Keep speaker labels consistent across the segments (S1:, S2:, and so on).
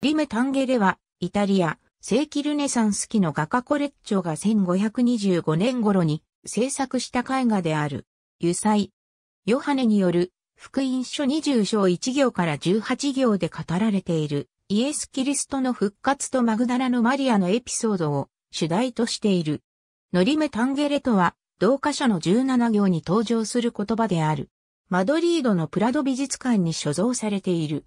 S1: リメタンゲレは、イタリア、世紀ルネサンス期の画家コレッチョが1525年頃に制作した絵画である。油彩。ヨハネによる福音書20章1行から18行で語られているイエス・キリストの復活とマグダラのマリアのエピソードを主題としている。ノリメ・タンゲレとは、同化書の17行に登場する言葉である。マドリードのプラド美術館に所蔵されている。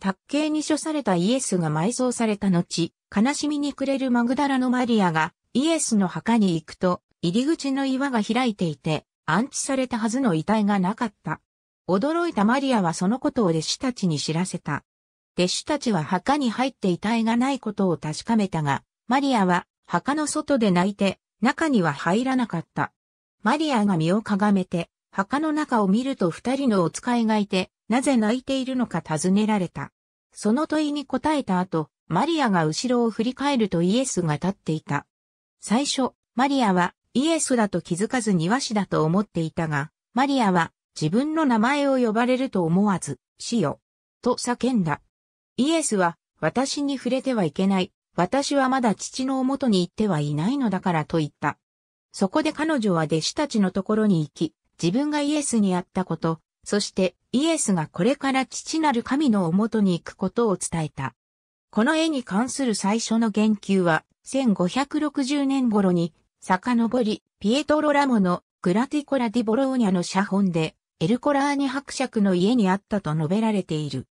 S1: 卓形に処されたイエスが埋葬された後、悲しみに暮れるマグダラのマリアがイエスの墓に行くと、入り口の岩が開いていて、安置されたはずの遺体がなかった。驚いたマリアはそのことを弟子たちに知らせた。弟子たちは墓に入って遺体がないことを確かめたが、マリアは墓の外で泣いて、中には入らなかった。マリアが身をかがめて、墓の中を見ると二人のお使いがいて、なぜ泣いているのか尋ねられた。その問いに答えた後、マリアが後ろを振り返るとイエスが立っていた。最初、マリアはイエスだと気づかず庭師だと思っていたが、マリアは自分の名前を呼ばれると思わず、死よ、と叫んだ。イエスは、私に触れてはいけない。私はまだ父の元に行ってはいないのだからと言った。そこで彼女は弟子たちのところに行き、自分がイエスにあったこと、そしてイエスがこれから父なる神のおもとに行くことを伝えた。この絵に関する最初の言及は、1560年頃に、遡り、ピエトロ・ラモのグラティコラ・ディ・ボローニャの写本で、エルコラーニ伯爵の家にあったと述べられている。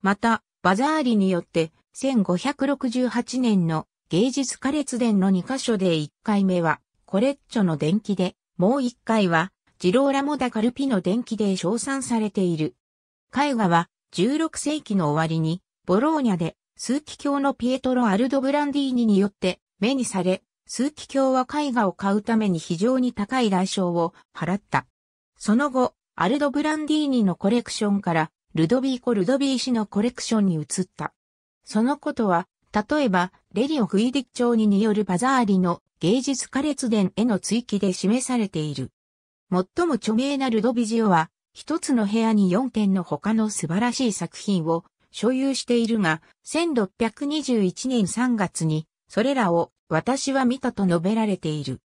S1: また、バザーリによって、1568年の芸術家列伝の2箇所で1回目は、コレッチョの伝記で、もう1回は、ジローラモダ・カルピの伝記で称賛されている。絵画は16世紀の終わりにボローニャで数奇教のピエトロ・アルド・ブランディーニによって目にされ、数奇教は絵画を買うために非常に高い代償を払った。その後、アルド・ブランディーニのコレクションからルドビーコ・ルドビー氏のコレクションに移った。そのことは、例えば、レリオ・フィーディッチョーニによるバザーリの芸術家列伝への追記で示されている。最も著名なルドビジオは、一つの部屋に4点の他の素晴らしい作品を所有しているが、1621年3月に、それらを私は見たと述べられている。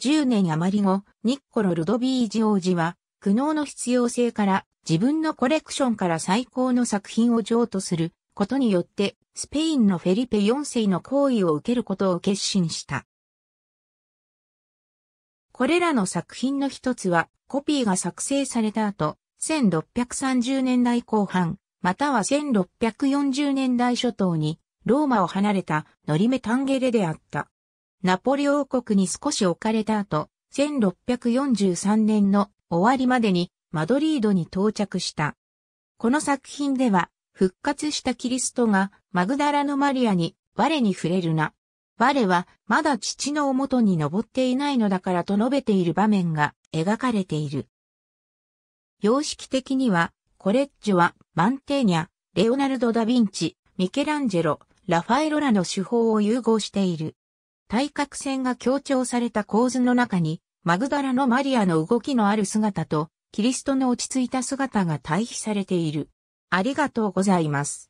S1: 10年余り後、ニッコロ・ルドビージ王子は、苦悩の必要性から自分のコレクションから最高の作品を譲渡することによって、スペインのフェリペ4世の行為を受けることを決心した。これらの作品の一つは、コピーが作成された後、1630年代後半、または1640年代初頭に、ローマを離れたノリメタンゲレであった。ナポレ王国に少し置かれた後、1643年の終わりまでにマドリードに到着した。この作品では、復活したキリストがマグダラのマリアに我に触れるな我はまだ父の元に登っていないのだからと述べている場面が描かれている。様式的には、コレッジはマンテーニャ、レオナルド・ダ・ヴィンチ、ミケランジェロ、ラファエロらの手法を融合している。対角線が強調された構図の中に、マグダラのマリアの動きのある姿と、キリストの落ち着いた姿が対比されている。ありがとうございます。